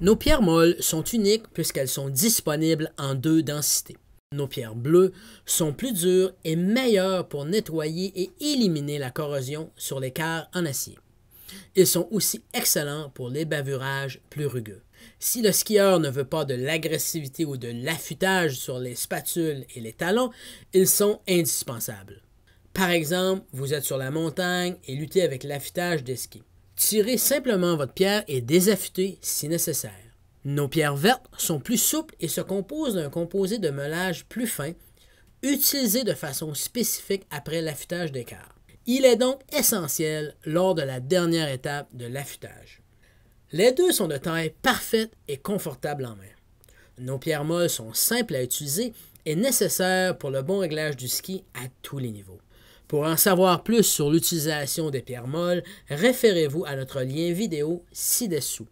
Nos pierres molles sont uniques puisqu'elles sont disponibles en deux densités. Nos pierres bleues sont plus dures et meilleures pour nettoyer et éliminer la corrosion sur les quarts en acier. Ils sont aussi excellents pour les bavurages plus rugueux. Si le skieur ne veut pas de l'agressivité ou de l'affûtage sur les spatules et les talons, ils sont indispensables. Par exemple, vous êtes sur la montagne et luttez avec l'affûtage des skis. Tirez simplement votre pierre et désaffûtez si nécessaire. Nos pierres vertes sont plus souples et se composent d'un composé de meulage plus fin, utilisé de façon spécifique après l'affûtage d'écart. Il est donc essentiel lors de la dernière étape de l'affûtage. Les deux sont de taille parfaite et confortable en main. Nos pierres molles sont simples à utiliser et nécessaires pour le bon réglage du ski à tous les niveaux. Pour en savoir plus sur l'utilisation des pierres molles, référez-vous à notre lien vidéo ci-dessous.